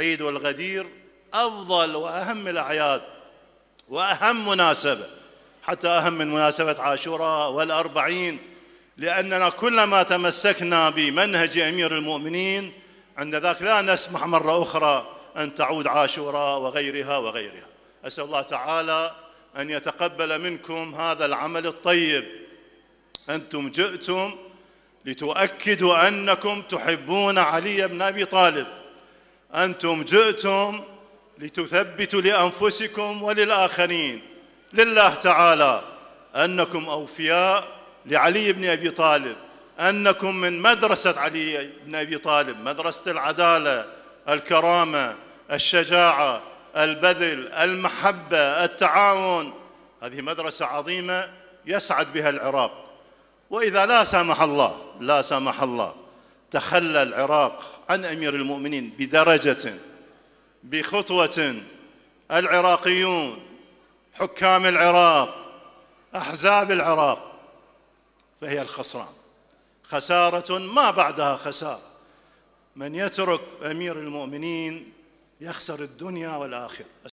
عيد الغدير أفضل وأهم الأعياد وأهم مناسبة حتى أهم من مناسبة عاشوراء والأربعين لأننا كلما تمسكنا بمنهج أمير المؤمنين عند ذاك لا نسمح مرة أخرى أن تعود عاشوراء وغيرها وغيرها أسأل الله تعالى أن يتقبل منكم هذا العمل الطيب أنتم جئتم لتؤكدوا أنكم تحبون علي بن أبي طالب أنتم جئتم لتثبتوا لأنفسكم وللآخرين لله تعالى أنكم أوفياء لعلي بن أبي طالب أنكم من مدرسة علي بن أبي طالب مدرسة العدالة الكرامة الشجاعة البذل المحبة التعاون هذه مدرسة عظيمة يسعد بها العراق وإذا لا سمح الله لا سمح الله تخلى العراق عن امير المؤمنين بدرجه بخطوه العراقيون حكام العراق احزاب العراق فهي الخسران خساره ما بعدها خساره من يترك امير المؤمنين يخسر الدنيا والاخره